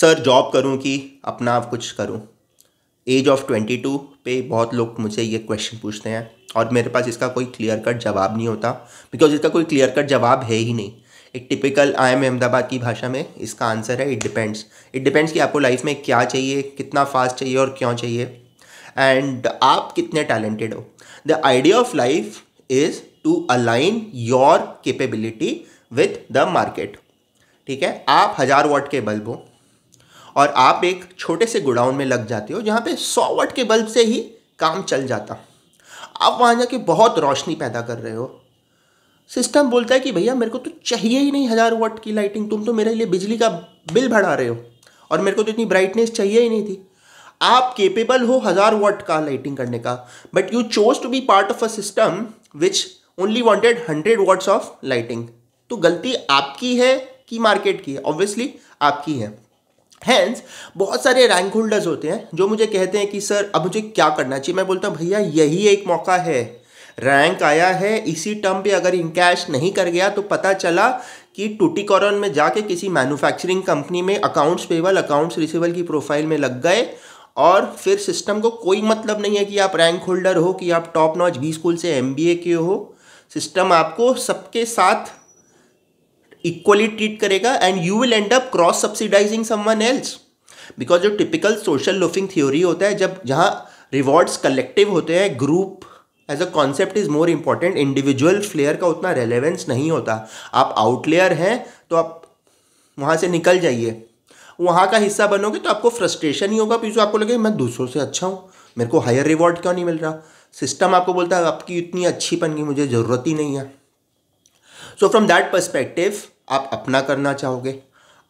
sir job करूं कि अपना आप कुछ करूं एज ऑफ ट्वेंटी टू पे बहुत लोग मुझे ये क्वेश्चन पूछते हैं और मेरे पास इसका कोई क्लियर कट जवाब नहीं होता बिकॉज इसका कोई क्लियर कट जवाब है ही नहीं एक टिपिकल आई एम अहमदाबाद की भाषा में इसका आंसर है इट डिपेंड्स इट डिपेंड्स कि आपको लाइफ में क्या चाहिए कितना फास्ट चाहिए और क्यों चाहिए एंड आप कितने टैलेंटेड हो the idea of life is to align your capability with the market ठीक है आप हज़ार वॉट के बल्ब हो और आप एक छोटे से गुडाउन में लग जाते हो जहाँ पे सौ वट के बल्ब से ही काम चल जाता आप वहाँ जाके बहुत रोशनी पैदा कर रहे हो सिस्टम बोलता है कि भैया मेरे को तो चाहिए ही नहीं हज़ार वट की लाइटिंग तुम तो मेरे लिए बिजली का बिल बढ़ा रहे हो और मेरे को तो इतनी ब्राइटनेस चाहिए ही नहीं थी आप केपेबल हो हज़ार वट का लाइटिंग करने का but you chose to be part of a system which only wanted hundred watts of lighting तो गलती आपकी है कि मार्केट की है ऑब्वियसली आपकी है हैंस बहुत सारे रैंक होल्डर्स होते हैं जो मुझे कहते हैं कि सर अब मुझे क्या करना चाहिए मैं बोलता हूँ भैया यही एक मौका है रैंक आया है इसी टर्म पे अगर इनकैश नहीं कर गया तो पता चला कि टूटी कॉरन में जाके किसी मैन्युफैक्चरिंग कंपनी में अकाउंट्स पेबल अकाउंट्स रिसीवल की प्रोफाइल में लग गए और फिर सिस्टम को कोई मतलब नहीं है कि आप रैंक होल्डर हो कि आप टॉप नॉच बी स्कूल से एम के हो सिस्टम आपको सबके साथ इक्वली ट्रीट करेगा and you will end up cross subsidizing someone else because जो टिपिकल सोशल लोफिंग थ्योरी होता है जब जहाँ रिवॉर्ड्स कलेक्टिव होते हैं group as a concept is more important individual flair का उतना रेलेवेंस नहीं होता आप आउटलेयर हैं तो आप वहाँ से निकल जाइए वहाँ का हिस्सा बनोगे तो आपको फ्रस्ट्रेशन ही होगा पीछे आपको लगे मैं दूसरों से अच्छा हूँ मेरे को हायर रिवॉर्ड क्यों नहीं मिल रहा सिस्टम आपको बोलता है आपकी इतनी अच्छी पन की मुझे ज़रूरत ही नहीं है सो फ्रॉम दैट पर्सपेक्टिव आप अपना करना चाहोगे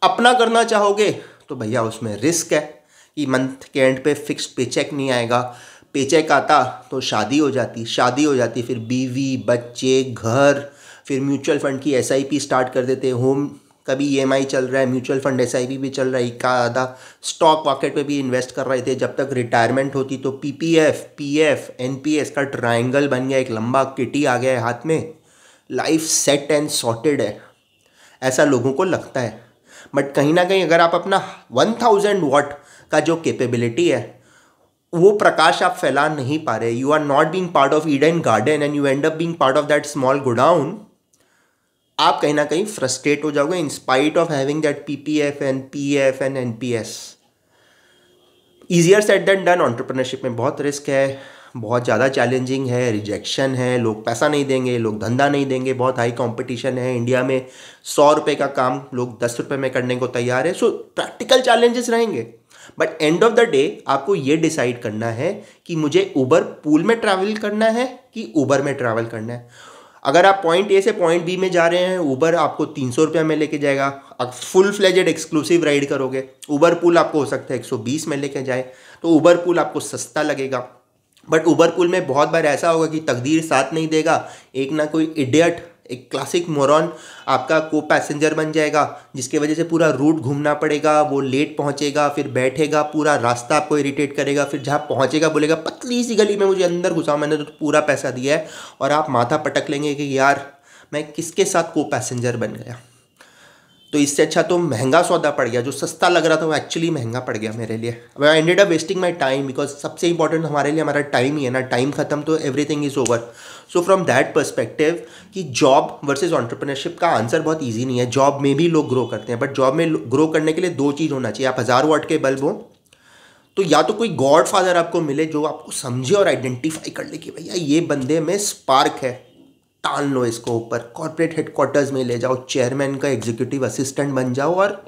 अपना करना चाहोगे तो भैया उसमें रिस्क है कि मंथ के एंड पे फिक्स पे चेक नहीं आएगा पे चेक आता तो शादी हो जाती शादी हो जाती फिर बीवी बच्चे घर फिर म्यूचुअल फंड की एस स्टार्ट कर देते होम कभी ई चल रहा है म्यूचुअल फंड एस भी चल रहा है इक्का आधा स्टॉक मार्केट में भी इन्वेस्ट कर रहे थे जब तक रिटायरमेंट होती तो P P F P F N P S का ट्राइंगल बन गया एक लंबा किटी आ गया है हाथ में लाइफ सेट एंड सॉर्टेड है ऐसा लोगों को लगता है बट कहीं ना कहीं अगर आप अपना वन थाउजेंड वॉट का जो कैपेबिलिटी है वो प्रकाश आप फैला नहीं पा रहे you are not being part of Eden Garden and you end up being part of that small godown आप कहीं ना कहीं फ्रस्ट्रेट हो जाओगे inspite of having that P P F N P F N N P S easier said than done entrepreneurship में बहुत risk है बहुत ज़्यादा चैलेंजिंग है रिजेक्शन है लोग पैसा नहीं देंगे लोग धंधा नहीं देंगे बहुत हाई कंपटीशन है इंडिया में सौ रुपये का काम लोग दस रुपये में करने को तैयार है सो प्रैक्टिकल चैलेंजेस रहेंगे but end of the day आपको ये डिसाइड करना है कि मुझे उबर पूल में ट्रैवल करना है कि ऊबर में ट्रैवल करना है अगर आप पॉइंट ए से पॉइंट बी में जा रहे हैं ऊबर आपको तीन सौ रुपया में लेके जाएगा अब फुल फ्लेजेड एक्सक्लूसिव राइड करोगे ऊबर पुल आपको हो सकता है एक सौ बीस में लेके जाए तो ऊबर पुल आपको सस्ता लगेगा बट उबर पुल में बहुत बार ऐसा होगा कि तकदीर साथ नहीं देगा एक ना कोई इडियट एक क्लासिक मोरन आपका को पैसेंजर बन जाएगा जिसके वजह से पूरा रूट घूमना पड़ेगा वो लेट पहुंचेगा फिर बैठेगा पूरा रास्ता आपको इरिटेट करेगा फिर जहाँ पहुंचेगा बोलेगा पतली सी गली में मुझे अंदर घुसा मैंने तो पूरा पैसा दिया है और आप माथा पटक लेंगे कि यार मैं किसके साथ को पैसेंजर बन गया तो इससे अच्छा तो महंगा सौदा पड़ गया जो सस्ता लग रहा था वो एक्चुअली महंगा पड़ गया मेरे लिए I ended up wasting my time because सबसे इंपॉर्टेंट हमारे लिए हमारा टाइम ही है ना टाइम खत्म तो everything is over so from that perspective कि जॉब वर्सेज ऑन्टरप्रनरशिप का आंसर बहुत ईजी नहीं है जॉब में भी लोग ग्रो करते हैं बट जॉब में ग्रो करने के लिए दो चीज़ होना चाहिए आप हज़ार वाट के बल्ब हो तो या तो कोई गॉड फादर आपको मिले जो आपको समझे और आइडेंटिफाई कर ले कि भैया ये बंदे में स्पार्क है तान लो इसको ऊपर कॉरपोरेट हेडक्वार्टर्स में ले जाओ चेयरमैन का एग्जीक्यूटिव असिस्टेंट बन जाओ और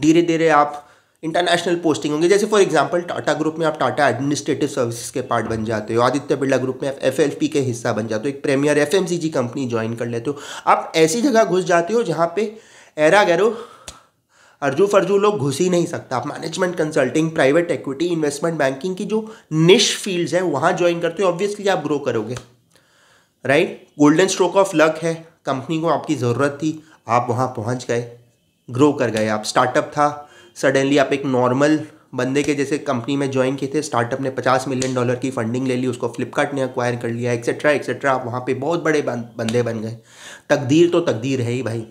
धीरे धीरे आप इंटरनेशनल पोस्टिंग होंगे जैसे फॉर एग्जांपल टाटा ग्रुप में आप टाटा एडमिनिस्ट्रेटिव सर्विसेज के पार्ट बन जाते हो आदित्य बिरला ग्रुप में आप एफ के हिस्सा बन जाते हो एक प्रीमियर एफ कंपनी ज्वाइन कर लेते हो आप ऐसी जगह घुस जाते हो जहाँ पे एरा गैरो अर्जू फर्जू लोग घुस ही नहीं सकता आप management consulting private equity investment banking की जो निश फील्ड्स हैं वहाँ ज्वाइन करते हो ऑब्वियसली आप ग्रो करोगे right golden stroke of luck है कंपनी को आपकी ज़रूरत थी आप वहाँ पहुँच गए ग्रो कर गए आप स्टार्टअप था सडनली आप एक नॉर्मल बंदे के जैसे कंपनी में ज्वाइन किए थे स्टार्टअप ने पचास मिलियन डॉलर की फंडिंग ले ली उसको फ्लिपकार्ट ने अक्वायर कर लिया एक्सेट्रा एक्सेट्रा आप वहाँ पे बहुत बड़े बंदे बन गए तकदीर तो तकदीर है ही भाई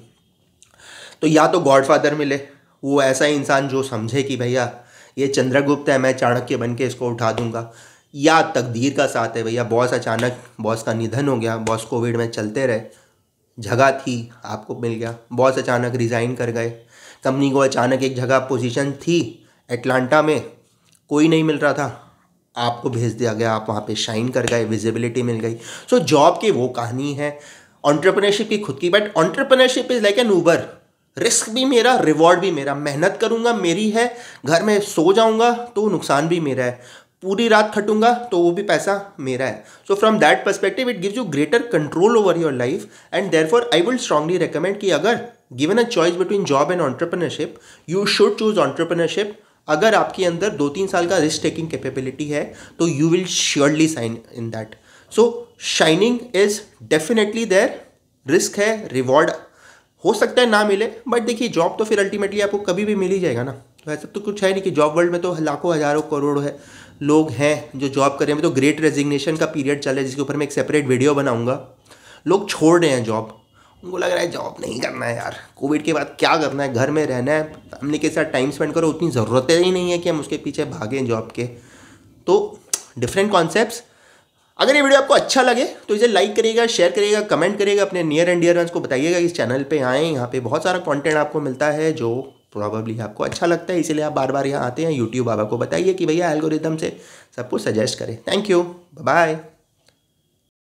तो या तो गॉडफादर मिले वो ऐसा इंसान जो समझे कि भैया ये चंद्रगुप्त है मैं चाणक्य बन के इसको उठा दूंगा या तकदीर का साथ है भैया बॉस अचानक बॉस का निधन हो गया बॉस कोविड में चलते रहे जगह थी आपको मिल गया बॉस अचानक रिज़ाइन कर गए कंपनी को अचानक एक जगह पोजीशन थी एटलांटा में कोई नहीं मिल रहा था आपको भेज दिया गया आप वहाँ पे शाइन कर गए विजिबिलिटी मिल गई सो so, जॉब की वो कहानी है ऑन्टरप्रनरशिप की खुद की but entrepreneurship is like an uber risk भी मेरा रिवॉर्ड भी मेरा मेहनत करूँगा मेरी है घर में सो जाऊँगा तो नुकसान भी मेरा है पूरी रात खटूंगा तो वो भी पैसा मेरा है so from that perspective it gives you greater control over your life and therefore I will strongly recommend कि अगर given a choice between job and entrepreneurship you should choose entrepreneurship अगर आपके अंदर दो तीन साल का रिस्क टेकिंग कैपेबिलिटी है तो you will surely shine in that so shining is definitely there risk है रिवॉर्ड हो सकता है ना मिले बट देखिए जॉब तो फिर अल्टीमेटली आपको कभी भी मिल ही जाएगा ना वैसा तो कुछ है नहीं कि जॉब वर्ल्ड में तो लाखों हज़ारों करोड़ है लोग हैं जो जॉब कर रहे हैं तो ग्रेट रेजिग्नेशन का पीरियड चल रहा है जिसके ऊपर मैं एक सेपरेट वीडियो बनाऊंगा लोग छोड़ रहे हैं जॉब उनको लग रहा है जॉब नहीं करना है यार कोविड के बाद क्या करना है घर में रहना है फैमिली के साथ टाइम स्पेंड करो उतनी ज़रूरतें ही नहीं है कि हम उसके पीछे भागें जॉब के तो डिफरेंट कॉन्सेप्ट अगर ये वीडियो आपको अच्छा लगे तो इसे लाइक करिएगा शेयर करिएगा कमेंट करिएगा अपने नियर एंड डियर वंस को बताइएगा इस चैनल पे आएँ यहाँ पे बहुत सारा कंटेंट आपको मिलता है जो प्रॉब्ली आपको अच्छा लगता है इसीलिए आप बार बार यहाँ आते हैं यूट्यूब बाबा को बताइए कि भैया एल्गोरिदम से सबको सजेस्ट करें थैंक यू बाय